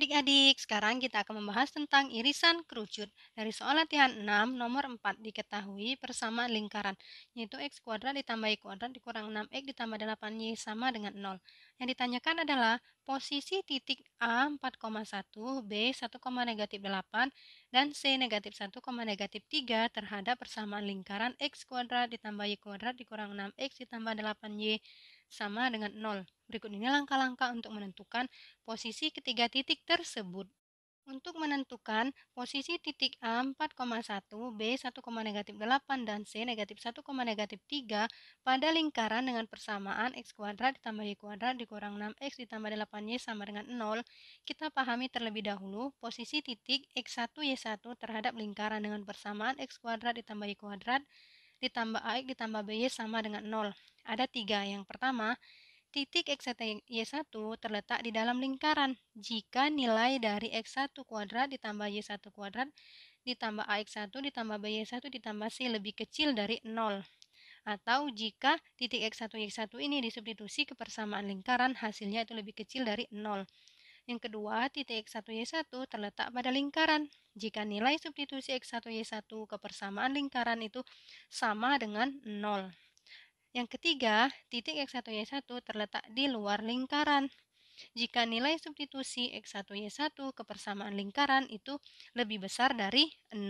adik-adik, sekarang kita akan membahas tentang irisan kerucut. Dari soal latihan 6, nomor 4 diketahui persamaan lingkaran, yaitu X kuadrat ditambah Y kuadrat dikurang 6X ditambah 8Y sama dengan 0. Yang ditanyakan adalah posisi titik A 4,1, B 1, 8, dan C negatif 1, 3 terhadap persamaan lingkaran X kuadrat ditambah Y kuadrat dikurang 6X ditambah 8Y sama dengan 0. Berikut ini langkah-langkah untuk menentukan posisi ketiga titik tersebut. Untuk menentukan posisi titik A 4,1, B 1, 8, dan C negatif 1, 3 pada lingkaran dengan persamaan X kuadrat ditambah Y kuadrat dikurang 6X ditambah 8Y sama dengan 0, kita pahami terlebih dahulu posisi titik X1, Y1 terhadap lingkaran dengan persamaan X kuadrat ditambah Y kuadrat ditambah AX ditambah BY sama dengan 0. Ada tiga. Yang pertama, titik X1, Y1 terletak di dalam lingkaran jika nilai dari X1 kuadrat ditambah Y1 kuadrat ditambah AX1 ditambah BY1 ditambah C lebih kecil dari 0. Atau jika titik X1, Y1 ini disubstitusi ke persamaan lingkaran, hasilnya itu lebih kecil dari 0. Yang kedua, titik X1Y1 terletak pada lingkaran. Jika nilai substitusi X1Y1 persamaan lingkaran itu sama dengan 0. Yang ketiga, titik X1Y1 terletak di luar lingkaran. Jika nilai substitusi X1Y1 persamaan lingkaran itu lebih besar dari 0.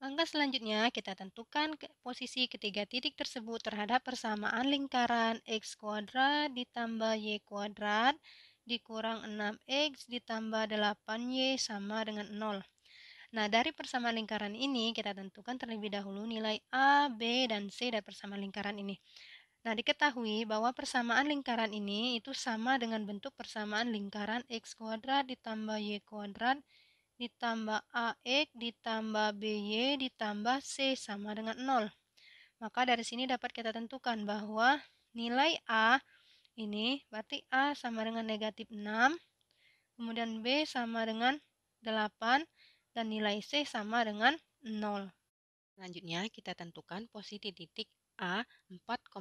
Langkah selanjutnya kita tentukan posisi ketiga titik tersebut terhadap persamaan lingkaran x kuadrat ditambah y kuadrat dikurang 6X ditambah 8Y sama dengan 0. Nah, dari persamaan lingkaran ini kita tentukan terlebih dahulu nilai A, B, dan C dari persamaan lingkaran ini. Nah, diketahui bahwa persamaan lingkaran ini itu sama dengan bentuk persamaan lingkaran X kuadrat ditambah Y kuadrat ditambah AX ditambah BY ditambah C sama dengan 0. Maka dari sini dapat kita tentukan bahwa nilai A ini, berarti A sama dengan negatif 6, kemudian B sama dengan 8, dan nilai C sama dengan 0. Selanjutnya, kita tentukan posisi titik A 4,1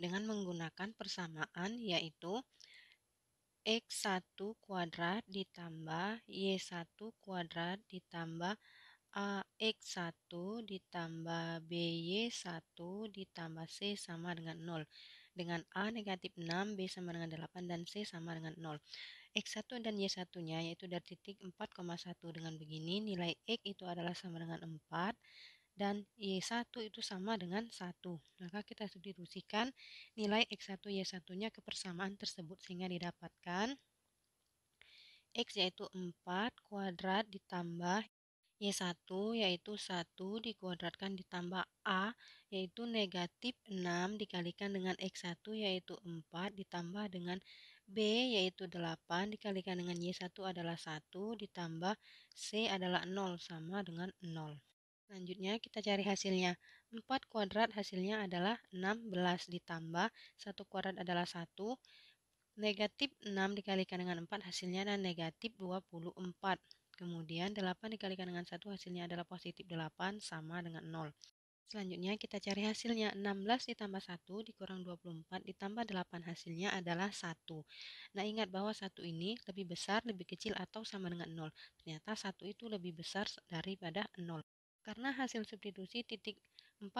dengan menggunakan persamaan yaitu X1 kuadrat ditambah Y1 kuadrat ditambah AX1 ditambah BY1 ditambah C sama dengan 0 dengan A negatif 6, B sama dengan 8, dan C sama dengan 0. X1 dan Y1-nya yaitu dari titik 4,1 dengan begini nilai X itu adalah sama dengan 4 dan Y1 itu sama dengan 1. Maka kita substitusikan nilai X1 Y1-nya ke persamaan tersebut sehingga didapatkan X yaitu 4 kuadrat ditambah Y1 yaitu 1 dikuadratkan ditambah A yaitu negatif 6 dikalikan dengan X1 yaitu 4 ditambah dengan B yaitu 8 dikalikan dengan Y1 adalah 1 ditambah C adalah 0 sama dengan 0. Selanjutnya kita cari hasilnya. 4 kuadrat hasilnya adalah 16 ditambah 1 kuadrat adalah 1. Negatif 6 dikalikan dengan 4 hasilnya adalah negatif 24. Kemudian 8 dikalikan dengan 1 hasilnya adalah positif 8 sama dengan 0. Selanjutnya kita cari hasilnya 16 ditambah 1 dikurang 24 ditambah 8 hasilnya adalah 1. Nah ingat bahwa 1 ini lebih besar, lebih kecil atau sama dengan 0. Ternyata 1 itu lebih besar daripada 0. Karena hasil substitusi titik 4,1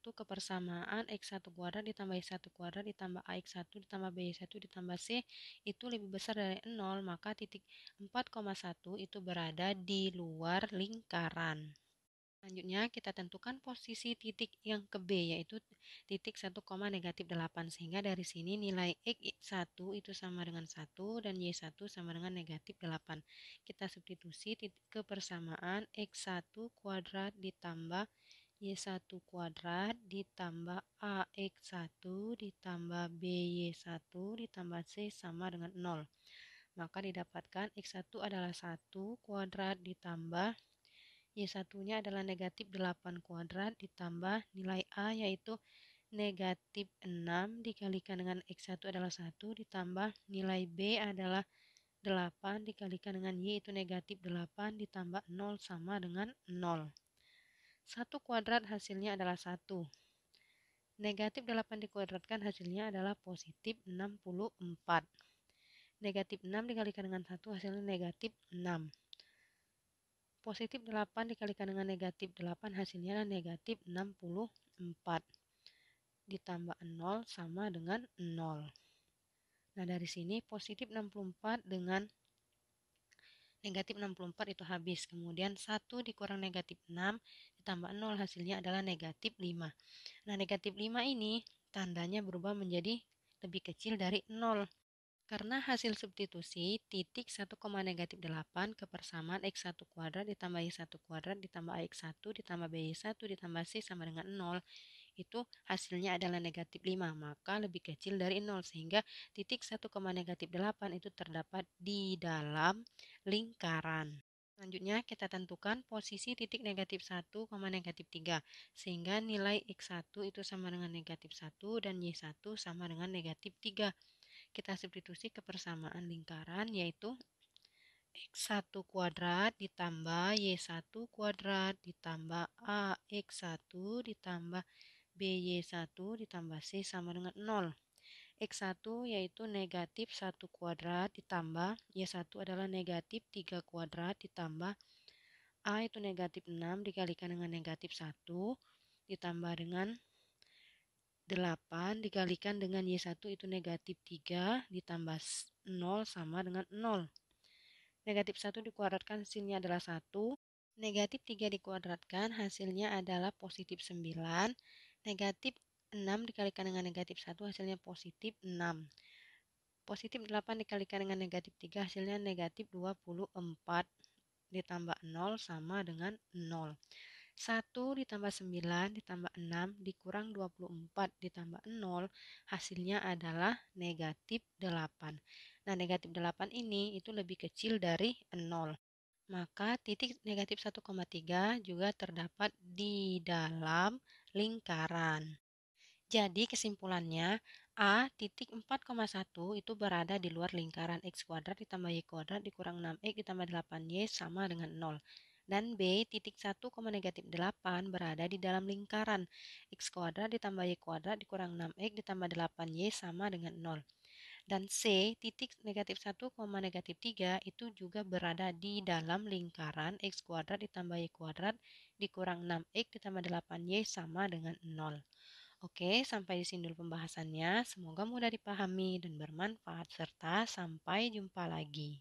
kepersamaan X1 kuadrat ditambah Y1 kuadrat ditambah AX1 ditambah BY1 ditambah C itu lebih besar dari 0, maka titik 4,1 itu berada di luar lingkaran. Selanjutnya kita tentukan posisi titik yang ke B yaitu titik 1, negatif 8 sehingga dari sini nilai X1 itu sama dengan 1 dan Y1 sama dengan negatif 8. Kita substitusi titik kepersamaan X1 kuadrat ditambah Y1 kuadrat ditambah AX1 ditambah BY1 ditambah C sama dengan 0. Maka didapatkan X1 adalah 1 kuadrat ditambah Y1-nya adalah negatif 8 kuadrat ditambah nilai A yaitu negatif 6 dikalikan dengan X1 adalah 1 ditambah nilai B adalah 8 dikalikan dengan Y itu negatif 8 ditambah 0 sama dengan 0. 1 kuadrat hasilnya adalah 1. Negatif 8 dikuadratkan hasilnya adalah positif 64. Negatif 6 dikalikan dengan 1 hasilnya negatif 6. Positif 8 dikalikan dengan negatif 8 hasilnya adalah negatif 64. Ditambah 0 sama dengan 0. Nah dari sini positif 64 dengan negatif 64 itu habis. Kemudian 1 dikurang negatif 6 ditambah 0 hasilnya adalah negatif 5. Nah, negatif 5 ini tandanya berubah menjadi lebih kecil dari 0. Karena hasil substitusi titik 1, negatif 8 kepersamaan X1 kuadrat ditambah Y1 kuadrat ditambah AX1 ditambah BY1 ditambah C sama dengan 0 itu hasilnya adalah negatif 5 maka lebih kecil dari 0 sehingga titik 1, negatif 8 itu terdapat di dalam lingkaran. Selanjutnya kita tentukan posisi titik negatif 1, negatif 3 sehingga nilai X1 itu sama dengan negatif 1 dan Y1 sama dengan negatif 3. Kita substitusi ke persamaan lingkaran yaitu X1 kuadrat ditambah Y1 kuadrat ditambah AX1 ditambah BY1 ditambah C sama dengan 0. X1 yaitu negatif 1 kuadrat ditambah Y1 adalah negatif 3 kuadrat ditambah A itu negatif 6 dikalikan dengan negatif 1 ditambah dengan 8 dikalikan dengan Y1 itu negatif 3 ditambah 0 sama dengan 0. Negatif 1 dikuadratkan hasilnya adalah 1. Negatif 3 dikuadratkan hasilnya adalah positif 9. Negatif 6 dikalikan dengan negatif 1 hasilnya positif 6. Positif 8 dikalikan dengan negatif 3 hasilnya negatif 24. Ditambah 0 sama dengan 0. 1 ditambah 9 ditambah 6 dikurang 24 ditambah 0 hasilnya adalah negatif 8. Nah negatif 8 ini itu lebih kecil dari 0 maka titik negatif 1,3 juga terdapat di dalam lingkaran. Jadi kesimpulannya, A titik 4,1 itu berada di luar lingkaran X kuadrat ditambah Y kuadrat dikurang 6X ditambah 8Y sama dengan 0. Dan B titik 1, 8 berada di dalam lingkaran X kuadrat ditambah Y kuadrat dikurang 6X ditambah 8Y sama dengan 0 dan C titik negatif 1, negatif 3 itu juga berada di dalam lingkaran X kuadrat ditambah Y kuadrat dikurang 6X ditambah 8Y sama dengan 0. Oke, sampai di sini dulu pembahasannya. Semoga mudah dipahami dan bermanfaat serta sampai jumpa lagi.